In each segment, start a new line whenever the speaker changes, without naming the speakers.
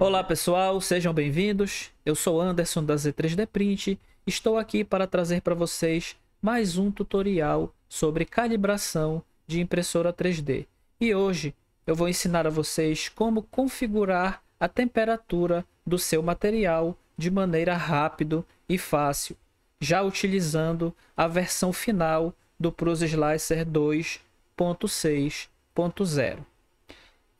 Olá pessoal, sejam bem-vindos. Eu sou Anderson da Z3D Print. e Estou aqui para trazer para vocês mais um tutorial sobre calibração de impressora 3D. E hoje eu vou ensinar a vocês como configurar a temperatura do seu material de maneira rápida e fácil, já utilizando a versão final do ProSlicer 2.6.0.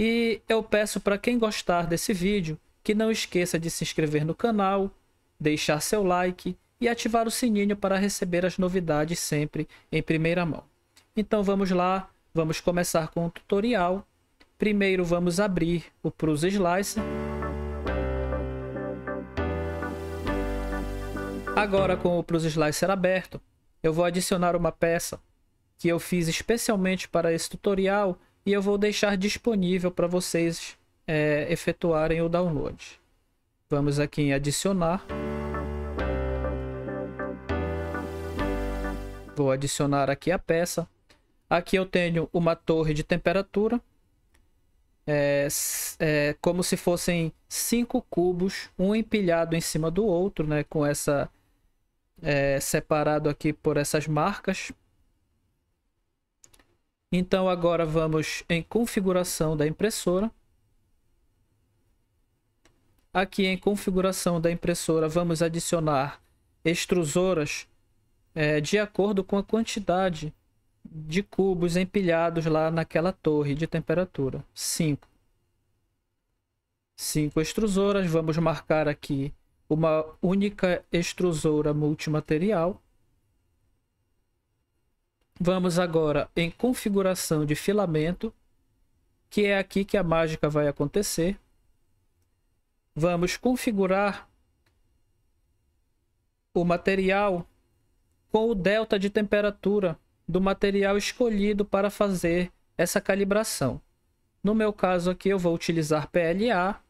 E eu peço para quem gostar desse vídeo que não esqueça de se inscrever no canal, deixar seu like e ativar o sininho para receber as novidades sempre em primeira mão. Então vamos lá, vamos começar com o tutorial. Primeiro vamos abrir o Prusa Slicer. Agora com o Pruse Slicer aberto, eu vou adicionar uma peça que eu fiz especialmente para esse tutorial e eu vou deixar disponível para vocês é, efetuarem o download. Vamos aqui em adicionar. Vou adicionar aqui a peça. Aqui eu tenho uma torre de temperatura. É, é, como se fossem cinco cubos, um empilhado em cima do outro, né? Com essa é, separado aqui por essas marcas então agora vamos em configuração da impressora. Aqui em configuração da impressora vamos adicionar extrusoras é, de acordo com a quantidade de cubos empilhados lá naquela torre de temperatura. 5. 5 extrusoras, vamos marcar aqui uma única extrusora multimaterial. Vamos agora em configuração de filamento, que é aqui que a mágica vai acontecer. Vamos configurar o material com o delta de temperatura do material escolhido para fazer essa calibração. No meu caso aqui eu vou utilizar PLA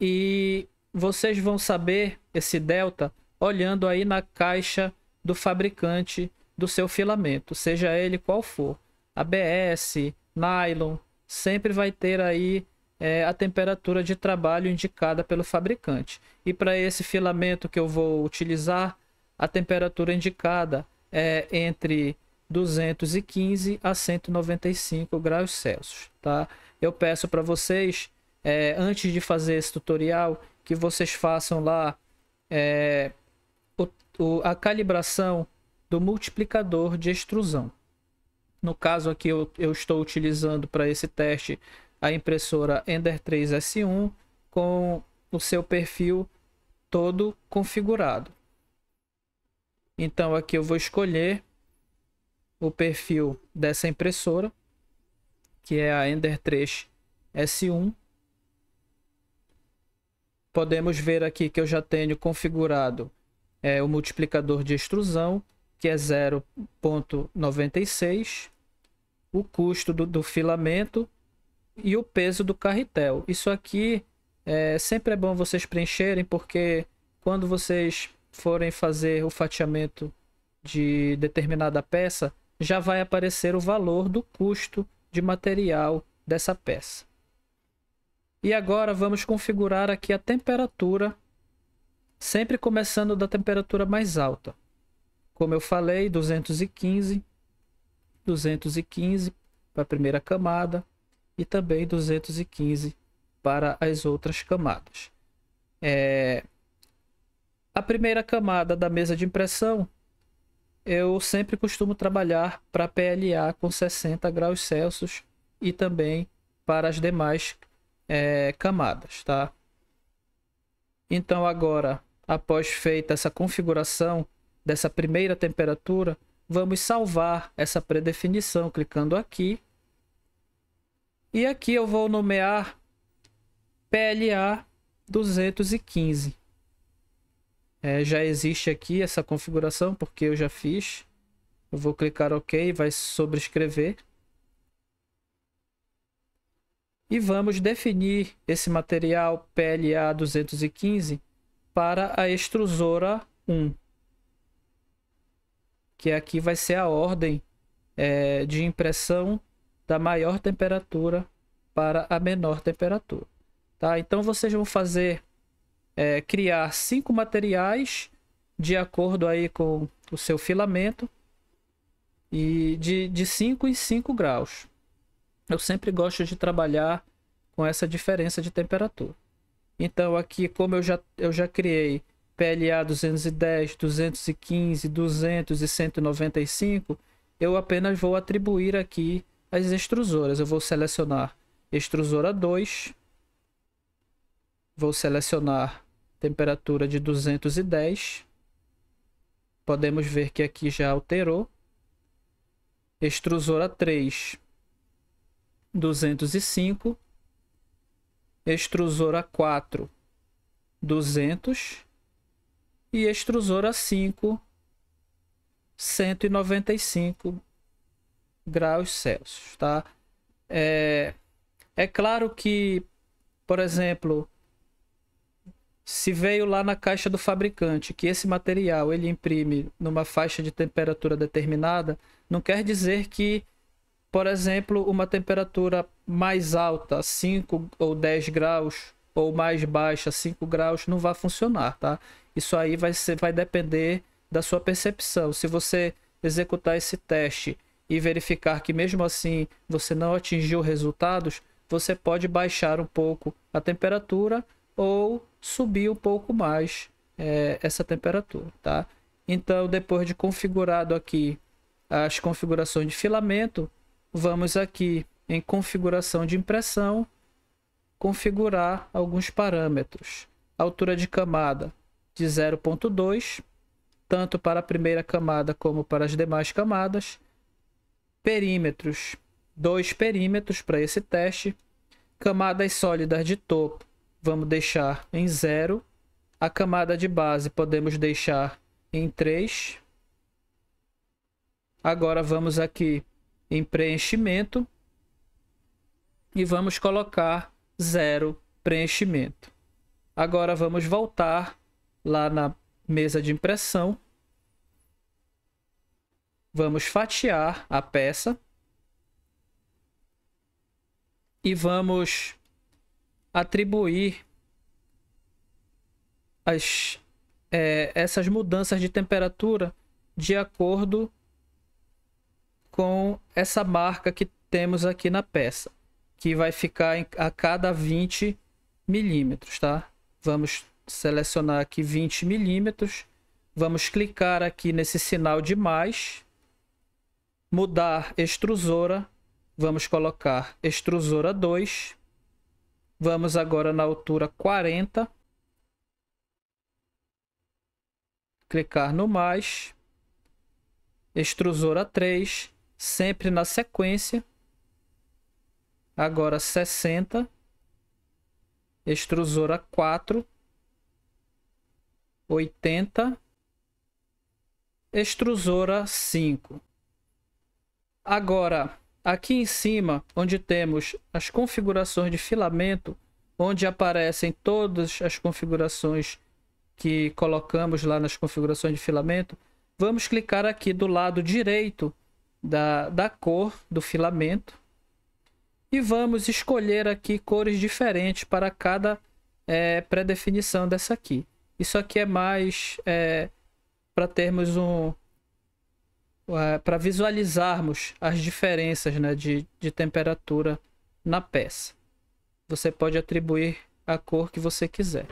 e vocês vão saber esse delta olhando aí na caixa do fabricante do seu filamento, seja ele qual for. ABS, nylon, sempre vai ter aí é, a temperatura de trabalho indicada pelo fabricante. E para esse filamento que eu vou utilizar, a temperatura indicada é entre 215 a 195 graus Celsius, tá? Eu peço para vocês, é, antes de fazer esse tutorial, que vocês façam lá é, o, o, a calibração do multiplicador de extrusão. No caso aqui, eu, eu estou utilizando para esse teste a impressora Ender 3 S1 com o seu perfil todo configurado. Então aqui eu vou escolher o perfil dessa impressora, que é a Ender 3 S1. Podemos ver aqui que eu já tenho configurado é, o multiplicador de extrusão, que é 0,96, o custo do, do, filamento e o peso do carretel. Isso aqui é, sempre é bom vocês preencherem, porque quando vocês forem fazer o fatiamento de determinada peça, já vai aparecer o valor do custo de material dessa peça. E agora vamos configurar aqui a temperatura, sempre começando da temperatura mais alta. Como eu falei, 215, 215 para a primeira camada e também 215 para as outras camadas. É... A primeira camada da mesa de impressão, eu sempre costumo trabalhar para PLA com 60 graus Celsius e também para as demais é, camadas, tá? Então agora, após feita essa configuração, dessa primeira temperatura, vamos salvar essa predefinição clicando aqui. E aqui eu vou nomear PLA 215. É, já existe aqui essa configuração porque eu já fiz. Eu vou clicar OK, vai sobrescrever. E vamos definir esse material PLA 215 para a extrusora 1 que aqui vai ser a ordem é, de impressão da maior temperatura para a menor temperatura. Tá? Então vocês vão fazer é, criar cinco materiais de acordo aí com o seu filamento e de, de 5 em 5 graus. Eu sempre gosto de trabalhar com essa diferença de temperatura. Então aqui como eu já, eu já criei PLA 210, 215, 200 e 195, eu apenas vou atribuir aqui as extrusoras. Eu vou selecionar extrusora 2, vou selecionar temperatura de 210. Podemos ver que aqui já alterou. Extrusora 3, 205. Extrusora 4, 200 e extrusora 5, 195 graus Celsius, tá? É, é claro que, por exemplo, se veio lá na caixa do fabricante que esse material ele imprime numa faixa de temperatura determinada, não quer dizer que, por exemplo, uma temperatura mais alta, 5 ou 10 graus ou mais baixa, 5 graus, não vai funcionar, tá? Isso aí vai, ser, vai depender da sua percepção. Se você executar esse teste e verificar que mesmo assim você não atingiu resultados, você pode baixar um pouco a temperatura ou subir um pouco mais é, essa temperatura, tá? Então, depois de configurado aqui as configurações de filamento, vamos aqui em configuração de impressão configurar alguns parâmetros. Altura de camada de 0.2, tanto para a primeira camada como para as demais camadas. Perímetros, dois perímetros para esse teste. Camadas sólidas de topo, vamos deixar em 0. A camada de base podemos deixar em 3. Agora vamos aqui em preenchimento e vamos colocar zero preenchimento. Agora vamos voltar lá na mesa de impressão. Vamos fatiar a peça. E vamos atribuir as, é, essas mudanças de temperatura de acordo com essa marca que temos aqui na peça que vai ficar a cada 20 milímetros, tá? Vamos selecionar aqui 20 milímetros, vamos clicar aqui nesse sinal de mais, mudar extrusora, vamos colocar extrusora 2, vamos agora na altura 40, clicar no mais, extrusora 3, sempre na sequência, Agora 60. Extrusora 4. 80. Extrusora 5. Agora, aqui em cima, onde temos as configurações de filamento, onde aparecem todas as configurações que colocamos lá nas configurações de filamento, vamos clicar aqui do lado direito da, da cor do filamento e vamos escolher aqui cores diferentes para cada é, pré-definição dessa aqui. Isso aqui é mais é, para termos um... É, para visualizarmos as diferenças né, de, de temperatura na peça. Você pode atribuir a cor que você quiser.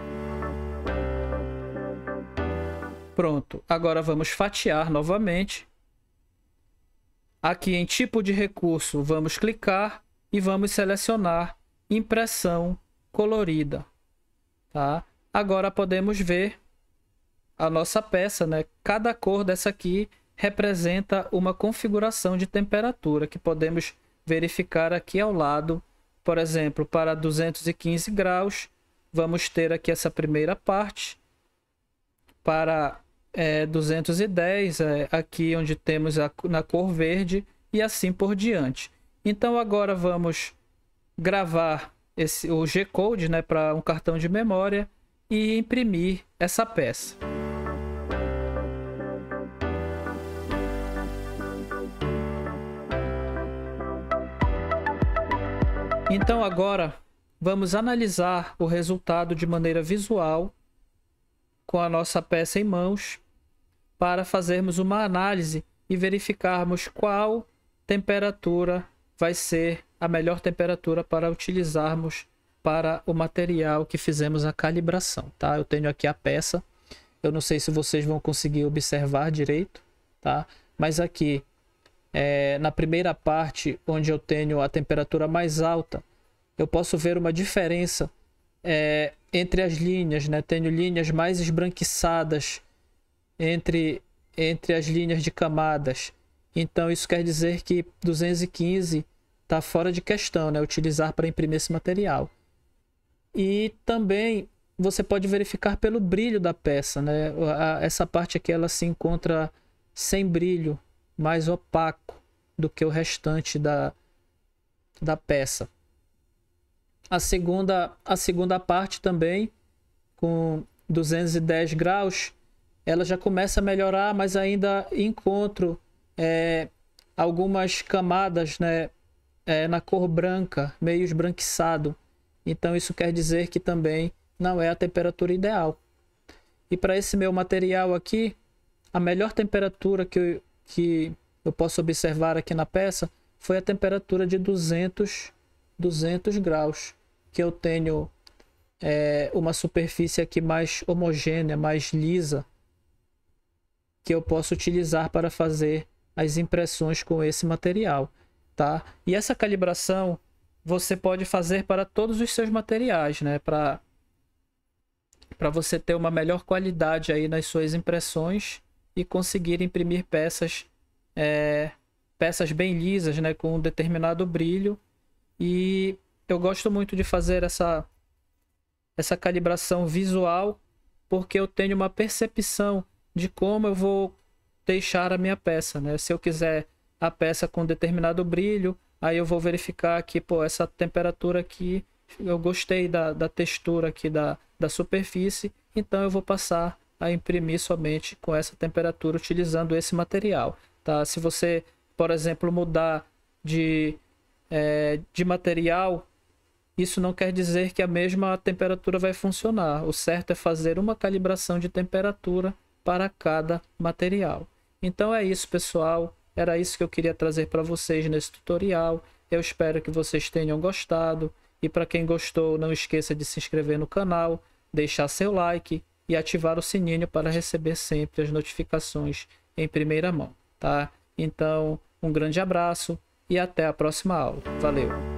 Pronto, agora vamos fatiar novamente. Aqui em tipo de recurso, vamos clicar e vamos selecionar impressão colorida. Tá? Agora podemos ver a nossa peça, né? Cada cor dessa aqui representa uma configuração de temperatura que podemos verificar aqui ao lado. Por exemplo, para 215 graus, vamos ter aqui essa primeira parte. Para é, 210, é, aqui onde temos a, na cor verde e assim por diante. Então agora vamos gravar esse, o G-Code né, para um cartão de memória e imprimir essa peça. Então agora vamos analisar o resultado de maneira visual com a nossa peça em mãos para fazermos uma análise e verificarmos qual temperatura vai ser a melhor temperatura para utilizarmos para o material que fizemos a calibração, tá? Eu tenho aqui a peça, eu não sei se vocês vão conseguir observar direito, tá? Mas aqui, é, na primeira parte, onde eu tenho a temperatura mais alta, eu posso ver uma diferença é, entre as linhas, né? Tenho linhas mais esbranquiçadas entre, entre as linhas de camadas. Então isso quer dizer que 215 está fora de questão, né? Utilizar para imprimir esse material. E também você pode verificar pelo brilho da peça, né? Essa parte aqui ela se encontra sem brilho, mais opaco do que o restante da, da peça. A segunda, a segunda parte também, com 210 graus, ela já começa a melhorar, mas ainda encontro é, algumas camadas né, é, na cor branca, meio esbranquiçado. Então isso quer dizer que também não é a temperatura ideal. E para esse meu material aqui, a melhor temperatura que eu, que eu posso observar aqui na peça foi a temperatura de 200, 200 graus, que eu tenho é, uma superfície aqui mais homogênea, mais lisa, que eu posso utilizar para fazer as impressões com esse material, tá? E essa calibração você pode fazer para todos os seus materiais, né? Para para você ter uma melhor qualidade aí nas suas impressões e conseguir imprimir peças é, peças bem lisas, né? Com um determinado brilho e eu gosto muito de fazer essa essa calibração visual porque eu tenho uma percepção de como eu vou deixar a minha peça, né? Se eu quiser a peça com determinado brilho, aí eu vou verificar aqui, pô, essa temperatura aqui, eu gostei da, da textura aqui da, da superfície, então eu vou passar a imprimir somente com essa temperatura utilizando esse material, tá? Se você, por exemplo, mudar de, é, de material, isso não quer dizer que a mesma temperatura vai funcionar. O certo é fazer uma calibração de temperatura para cada material. Então é isso, pessoal. Era isso que eu queria trazer para vocês nesse tutorial. Eu espero que vocês tenham gostado. E para quem gostou, não esqueça de se inscrever no canal, deixar seu like e ativar o sininho para receber sempre as notificações em primeira mão, tá? Então, um grande abraço e até a próxima aula. Valeu!